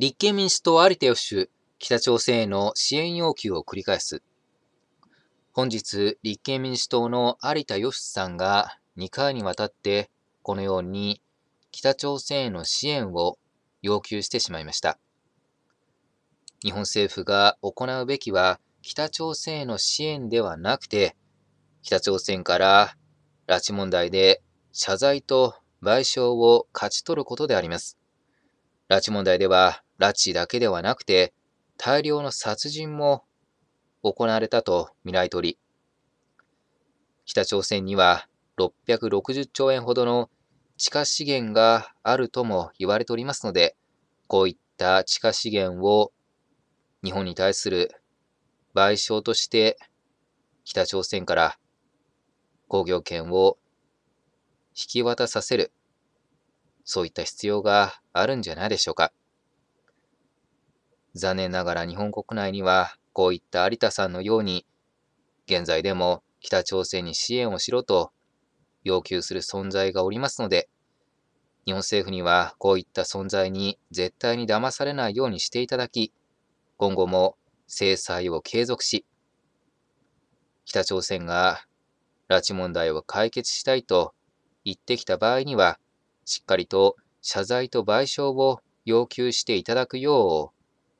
立憲民主党有田テフ北朝鮮への支援要求を繰り返す。本日、立憲民主党の有田義さんが2回にわたって、このように北朝鮮への支援を要求してしまいました。日本政府が行うべきは、北朝鮮への支援ではなくて、北朝鮮から拉致問題で謝罪と賠償を勝ち取ることであります。拉致問題では、拉致だけではなくて、大量の殺人も行われたと見られており、北朝鮮には660兆円ほどの地下資源があるとも言われておりますので、こういった地下資源を日本に対する賠償として北朝鮮から工業権を引き渡させる、そういった必要があるんじゃないでしょうか。残念ながら日本国内には、こういった有田さんのように、現在でも北朝鮮に支援をしろと要求する存在がおりますので、日本政府にはこういった存在に絶対に騙されないようにしていただき、今後も制裁を継続し、北朝鮮が拉致問題を解決したいと言ってきた場合には、しっかりと謝罪と賠償を要求していただくよう